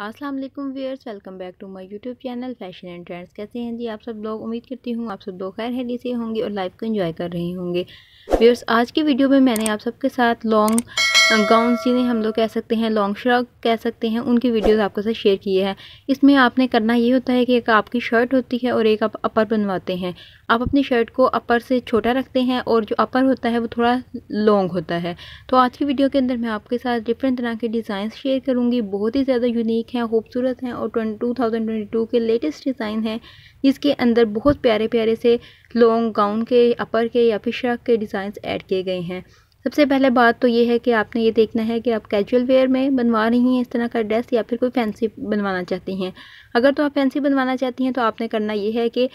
अस्सलाम वालेकुम viewers welcome back to my YouTube channel fashion and trends कैसे हैं जी आप सब लोग उम्मीद करती हूँ आप सब लोग खैर हेली से होंगे और लाइफ को एंजॉय कर रहे होंगे व्यूअर्स आज की वीडियो में मैंने आप सबके साथ लॉन्ग गाउन जिन्हें हम लोग कह सकते हैं लॉन्ग श्रॉक कह सकते हैं उनकी वीडियोस आपके साथ शेयर किए हैं इसमें आपने करना ये होता है कि एक आपकी शर्ट होती है और एक आप अपर बनवाते हैं आप अपनी शर्ट को अपर से छोटा रखते हैं और जो अपर होता है वो थोड़ा लॉन्ग होता है तो आज की वीडियो के अंदर मैं आपके साथ डिफरेंट तरह के डिज़ाइन शेयर करूँगी बहुत ही ज़्यादा यूनिक हैं खूबसूरत हैं और टू के लेटेस्ट डिज़ाइन हैं जिसके अंदर बहुत प्यारे प्यारे से लॉन्ग गाउन के अपर के या फिर शर्क के डिज़ाइन ऐड किए गए हैं सबसे पहले बात तो ये है कि आपने ये देखना है कि आप कैजुअल वेयर में बनवा रही हैं इस तरह का ड्रेस या फिर कोई फैंसी बनवाना चाहती हैं अगर तो आप फैंसी बनवाना चाहती हैं तो आपने करना ये है कि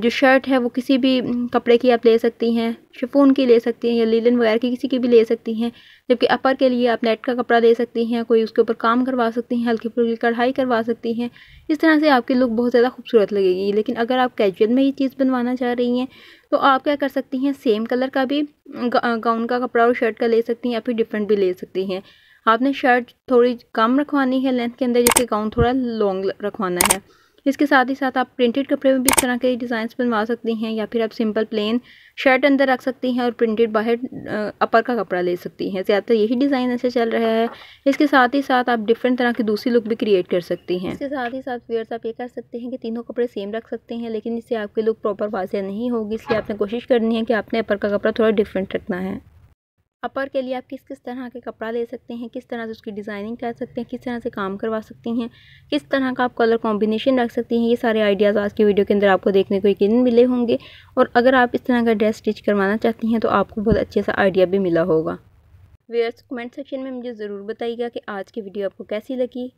जो शर्ट है वो किसी भी कपड़े की आप ले सकती हैं शिफोन की ले सकती हैं या लीलन वगैरह की किसी की भी ले सकती हैं जबकि अपर के लिए आप नेट का कपड़ा ले सकती हैं कोई उसके ऊपर काम करवा सकती हैं हल्की फुल्की कढ़ाई करवा सकती हैं इस तरह से आपकी लुक बहुत ज़्यादा खूबसूरत लगेगी लेकिन अगर आप कैजुअल में ये चीज़ बनवाना चाह रही हैं तो आप क्या कर सकती हैं सेम कलर का भी गाउन का कपड़ा और शर्ट का ले सकती हैं या फिर डिफरेंट भी ले सकती हैं आपने शर्ट थोड़ी कम रखवानी है लेंथ के अंदर जबकि गाउन थोड़ा लॉन्ग रखवाना है इसके साथ ही साथ आप प्रिंटेड कपड़े में भी इस तरह के डिज़ाइंस बनवा सकती हैं या फिर आप सिंपल प्लेन शर्ट अंदर रख सकती हैं और प्रिंटेड बाहर अपर का कपड़ा ले सकती हैं ज़्यादातर यही डिज़ाइन ऐसे चल रहा है इसके साथ ही साथ आप डिफरेंट तरह की दूसरी लुक भी क्रिएट कर सकती हैं इसके साथ ही साथ व्यूअर्स आप ये कर सकते हैं कि तीनों कपड़े सेम रख सकते हैं लेकिन इससे आपकी लुक प्रॉपर वाजिया नहीं होगी इसलिए आपने कोशिश करनी है कि आपने अपर का कपड़ा थोड़ा डिफरेंट रखना है अपर के लिए आप किस किस तरह के कपड़ा ले सकते हैं किस तरह से उसकी डिज़ाइनिंग कर सकते हैं किस तरह से काम करवा सकती हैं किस तरह का आप कलर कॉम्बिनेशन रख सकती हैं ये सारे आइडियाज़ आज की वीडियो के अंदर आपको देखने को यकीन मिले होंगे और अगर आप इस तरह का ड्रेस स्टिच करवाना चाहती हैं तो आपको बहुत अच्छे सा आइडिया भी मिला होगा वेयर्स कमेंट सेक्शन में मुझे ज़रूर बताइएगा कि आज की वीडियो आपको कैसी लगी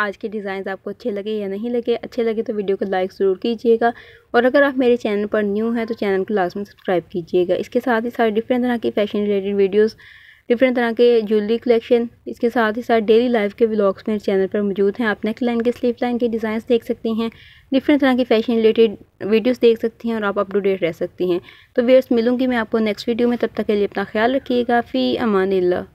आज के डिज़ाइन आपको अच्छे लगे या नहीं लगे अच्छे लगे तो वीडियो को लाइक ज़रूर कीजिएगा और अगर आप मेरे चैनल पर न्यू हैं तो चैनल को लास्ट में सब्सक्राइब कीजिएगा इसके साथ ही साथ डिफरेंट तरह की फैशन रिलेटेड वीडियोज़ डिफरेंट तरह के ज्वेलरी कलेक्शन इसके साथ ही साथ डेली लाइफ के ब्लॉग्स मेरे चैनल पर मौजूद हैं आप नेक लाइन के स्लीव लाइन के डिज़ाइन देख सकती हैं डिफरेंट तरह की फैशन रिलेटेड वीडियोस देख सकती हैं और आप अप टू डेट रह सकती हैं तो वेयर्स मिलूंगी मैं आपको नेक्स्ट वीडियो में तब तक के लिए अपना ख्याल रखिएगा फ़ी अमान